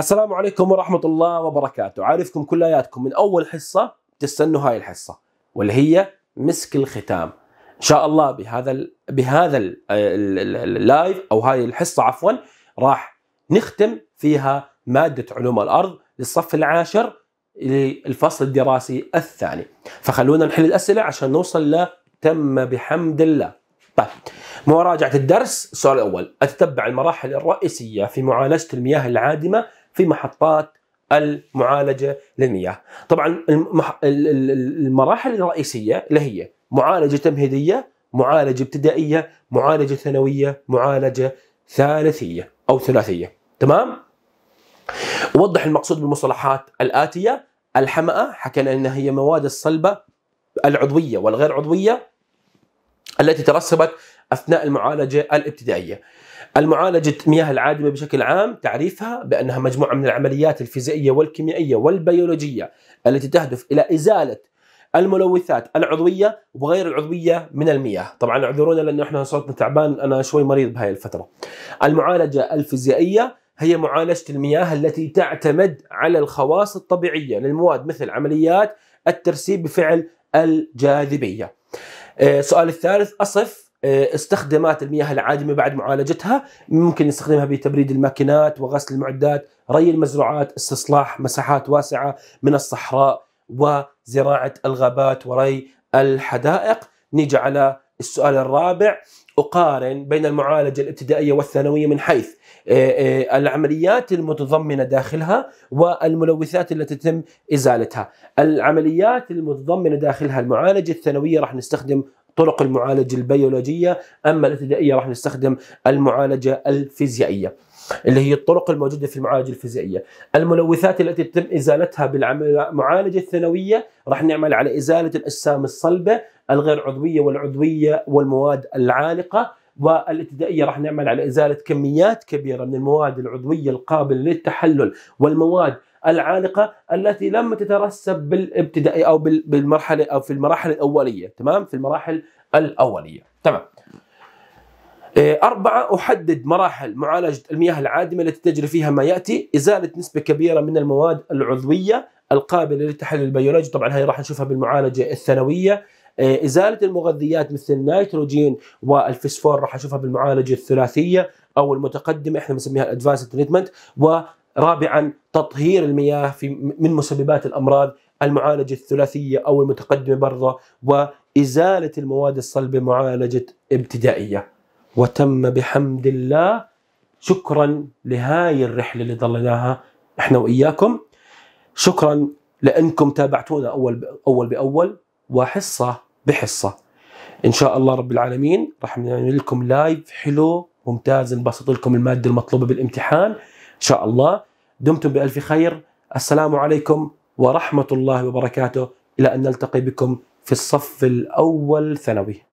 السلام عليكم ورحمة الله وبركاته عارفكم كلياتكم من أول حصة تستنوا هاي الحصة واللي هي مسك الختام إن شاء الله بهذا الـ بهذا اللايف أو هاي الحصة عفوا راح نختم فيها مادة علوم الأرض للصف العاشر للفصل الدراسي الثاني فخلونا نحل الأسئلة عشان نوصل ل تم بحمد الله طيب مراجعة الدرس السؤال الأول أتتبع المراحل الرئيسية في معالجة المياه العادمة في محطات المعالجه للمياه. طبعا المراحل الرئيسيه اللي هي معالجه تمهيديه، معالجه ابتدائيه، معالجه ثانويه، معالجه ثالثيه او ثلاثيه، تمام؟ وضح المقصود بالمصطلحات الاتيه الحمأة حكينا انها هي مواد الصلبه العضويه والغير عضويه التي ترسبت اثناء المعالجه الابتدائيه. المعالجة مياه العادمة بشكل عام تعريفها بأنها مجموعة من العمليات الفيزيائية والكيميائية والبيولوجية التي تهدف إلى إزالة الملوثات العضوية وغير العضوية من المياه طبعا اعذرونا لأنه احنا صوتنا تعبان أنا شوي مريض بهاي الفترة المعالجة الفيزيائية هي معالجة المياه التي تعتمد على الخواص الطبيعية للمواد مثل عمليات الترسيب بفعل الجاذبية السؤال آه، الثالث أصف آه، استخدامات المياه العادمه بعد معالجتها ممكن نستخدمها بتبريد الماكينات وغسل المعدات، ري المزروعات، استصلاح مساحات واسعه من الصحراء وزراعه الغابات وري الحدائق. نيجي على السؤال الرابع اقارن بين المعالجه الابتدائيه والثانويه من حيث آه، آه، العمليات المتضمنه داخلها والملوثات التي تتم ازالتها. العمليات المتضمنه داخلها المعالجه الثانويه راح نستخدم طرق المعالجه البيولوجيه اما الابتدائيه راح نستخدم المعالجه الفيزيائيه اللي هي الطرق الموجوده في المعالجه الفيزيائيه، الملوثات التي تتم ازالتها بالمعالجه الثانويه راح نعمل على ازاله الاجسام الصلبه الغير عضويه والعضويه والمواد العالقه والابتدائيه راح نعمل على ازاله كميات كبيره من المواد العضويه القابله للتحلل والمواد العالقه التي لم تترسب بالابتدائي او بالمرحله او في المراحل الاوليه تمام في المراحل الاوليه تمام إيه، أربعة أحدد مراحل معالجة المياه العادمة التي تجري فيها ما يأتي إزالة نسبة كبيرة من المواد العضوية القابلة للتحلل البيولوجي طبعا هي راح نشوفها بالمعالجة الثانوية إيه، إزالة المغذيات مثل النيتروجين والفسفور راح أشوفها بالمعالجة الثلاثية أو المتقدمة إحنا بنسميها الأدفانس تريتمنت رابعا تطهير المياه في من مسببات الامراض المعالجه الثلاثيه او المتقدمه برضه وازاله المواد الصلبه معالجه ابتدائيه وتم بحمد الله شكرا لهاي الرحله اللي ضليناها احنا واياكم شكرا لانكم تابعتونا اول اول باول وحصه بحصه ان شاء الله رب العالمين راح نعمل لكم لايف حلو ممتاز نبسط لكم الماده المطلوبه بالامتحان ان شاء الله دمتم بألف خير السلام عليكم ورحمة الله وبركاته إلى أن نلتقي بكم في الصف الأول ثانوي